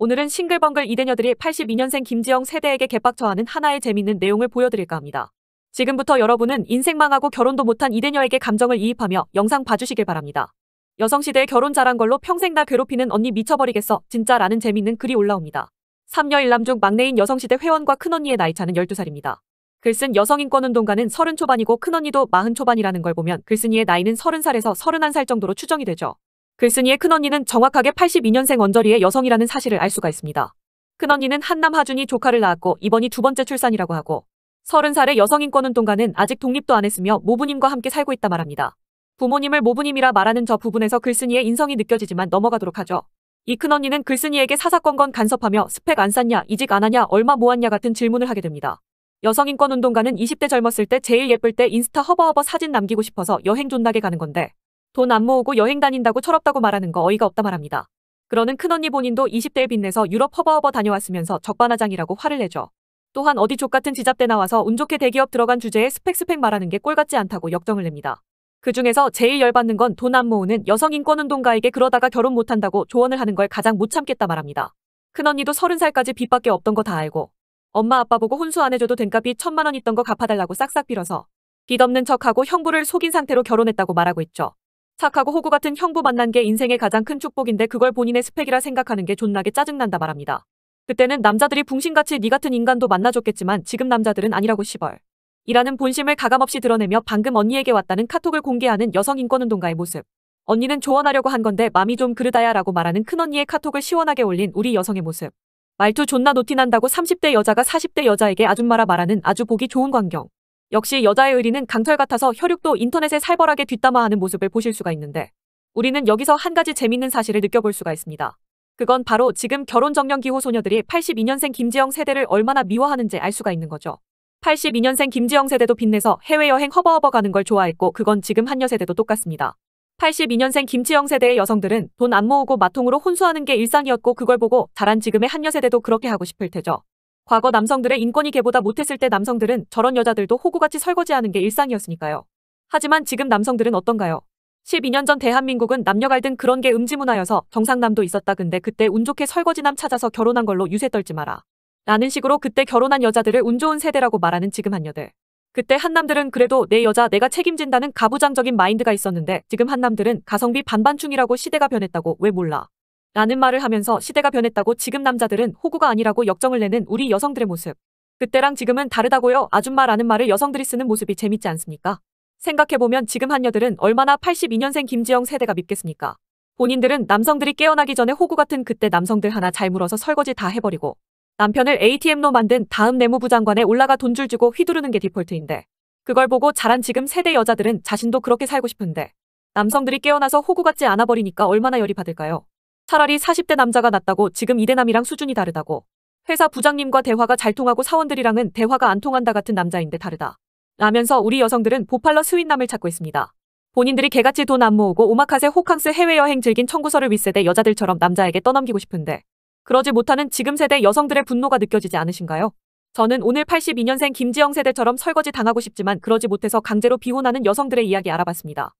오늘은 싱글벙글 이대녀들이 82년생 김지영 세대에게 개빡쳐하는 하나의 재밌는 내용을 보여드릴까 합니다. 지금부터 여러분은 인생망하고 결혼도 못한 이대녀에게 감정을 이입하며 영상 봐주시길 바랍니다. 여성시대에 결혼 잘한 걸로 평생 나 괴롭히는 언니 미쳐버리겠어 진짜 라는 재밌는 글이 올라옵니다. 3녀 1남 중 막내인 여성시대 회원과 큰언니의 나이차는 12살입니다. 글쓴 여성인권운동가는 30 초반이고 큰언니도 40 초반이라는 걸 보면 글쓴이의 나이는 30살에서 31살 정도로 추정이 되죠. 글쓴이의 큰언니는 정확하게 82년생 언저리의 여성이라는 사실을 알 수가 있습니다. 큰언니는 한남 하준이 조카를 낳았고 이번이 두 번째 출산이라고 하고 30살의 여성인권운동가는 아직 독립도 안 했으며 모부님과 함께 살고 있다 말합니다. 부모님을 모부님이라 말하는 저 부분에서 글쓴이의 인성이 느껴지지만 넘어가도록 하죠. 이 큰언니는 글쓴이에게 사사건건 간섭하며 스펙 안 쌌냐, 이직 안 하냐, 얼마 모았냐 뭐 같은 질문을 하게 됩니다. 여성인권운동가는 20대 젊었을 때 제일 예쁠 때 인스타 허버허버 사진 남기고 싶어서 여행 존나게 가는 건데 돈안 모으고 여행 다닌다고 철없다고 말하는 거 어이가 없다 말합니다. 그러는 큰언니 본인도 20대에 빚내서 유럽 허버허버 다녀왔으면서 적반하장이라고 화를 내죠. 또한 어디 족 같은 지잡대 나와서 운 좋게 대기업 들어간 주제에 스펙스펙 말하는 게 꼴 같지 않다고 역정을 냅니다. 그 중에서 제일 열받는 건 돈 안 모으는 여성 인권운동가에게 그러다가 결혼 못한다고 조언을 하는 걸 가장 못 참겠다 말합니다. 큰언니도 3 0 살까지 빚밖에 없던 거 다 알고 엄마 아빠 보고 혼수 안 해줘도 된값이 천만 원 있던 거 갚아달라고 싹싹 빌어서 빚 없는 척하고 형부를 속인 상태로 결혼했다고 말하고 있죠. 착하고 호구 같은 형부 만난 게 인생의 가장 큰 축복인데 그걸 본인의 스펙이라 생각하는 게 존나게 짜증난다 말합니다. 그때는 남자들이 붕신같이 네 같은 인간도 만나줬겠지만 지금 남자들은 아니라고 시벌. 이라는 본심을 가감없이 드러내며 방금 언니에게 왔다는 카톡을 공개하는 여성인권운동가의 모습. 언니는 조언하려고 한 건데 맘이 좀 그르다야 라고 말하는 큰언니의 카톡을 시원하게 올린 우리 여성의 모습. 말투 존나 노티난다고 30대 여자가 40대 여자에게 아줌마라 말하는 아주 보기 좋은 광경. 역시 여자의 의리는 강철 같아서 혈육도 인터넷에 살벌하게 뒷담화하는 모습을 보실 수가 있는데 우리는 여기서 한 가지 재밌는 사실을 느껴볼 수가 있습니다. 그건 바로 지금 결혼정년기호 소녀들이 82년생 김지영 세대를 얼마나 미워하는지 알 수가 있는 거죠. 82년생 김지영 세대도 빛내서 해외여행 허버허버 가는 걸 좋아했고 그건 지금 한여 세대도 똑같습니다. 82년생 김지영 세대의 여성들은 돈 안 모으고 마통으로 혼수하는 게 일상이었고 그걸 보고 자란 지금의 한여 세대도 그렇게 하고 싶을 테죠. 과거 남성들의 인권이 개보다 못했을 때 남성들은 저런 여자들도 호구같이 설거지하는 게 일상이었으니까요. 하지만 지금 남성들은 어떤가요? 12년 전 대한민국은 남녀 갈등 그런 게 음지문화여서 정상남도 있었다 근데 그때 운 좋게 설거지남 찾아서 결혼한 걸로 유세 떨지 마라. 라는 식으로 그때 결혼한 여자들을 운 좋은 세대라고 말하는 지금 한녀들. 그때 한남들은 그래도 내 여자 내가 책임진다는 가부장적인 마인드가 있었는데 지금 한남들은 가성비 반반충이라고 시대가 변했다고 왜 몰라. 라는 말을 하면서 시대가 변했다고 지금 남자들은 호구가 아니라고 역정을 내는 우리 여성들의 모습. 그때랑 지금은 다르다고요. 아줌마라는 말을 여성들이 쓰는 모습이 재밌지 않습니까? 생각해보면 지금 한녀들은 얼마나 82년생 김지영 세대가 믿겠습니까? 본인들은 남성들이 깨어나기 전에 호구 같은 그때 남성들 하나 잘 물어서 설거지 다 해버리고 남편을 ATM로 만든 다음 내무부 장관에 올라가 돈 줄 주고 휘두르는 게 디폴트인데 그걸 보고 자란 지금 세대 여자들은 자신도 그렇게 살고 싶은데 남성들이 깨어나서 호구 같지 않아 버리니까 얼마나 열이 받을까요? 차라리 40대 남자가 낫다고 지금 이대남이랑 수준이 다르다고. 회사 부장님과 대화가 잘 통하고 사원들이랑은 대화가 안 통한다 같은 남자인데 다르다. 라면서 우리 여성들은 보팔러 스윗남을 찾고 있습니다. 본인들이 개같이 돈 안 모으고 오마카세 호캉스 해외여행 즐긴 청구서를 윗세대 여자들처럼 남자에게 떠넘기고 싶은데 그러지 못하는 지금 세대 여성들의 분노가 느껴지지 않으신가요? 저는 오늘 82년생 김지영 세대처럼 설거지 당하고 싶지만 그러지 못해서 강제로 비혼하는 여성들의 이야기 알아봤습니다.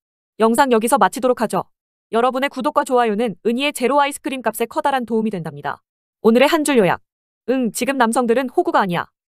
영상 여기서 마치도록 하죠. 여러분의 구독과 좋아요는 은희의 제로 아이스크림 값에 커다란 도움이 된답니다. 오늘의 한 줄 요약. 응, 지금 남성들은 호구가 아니야.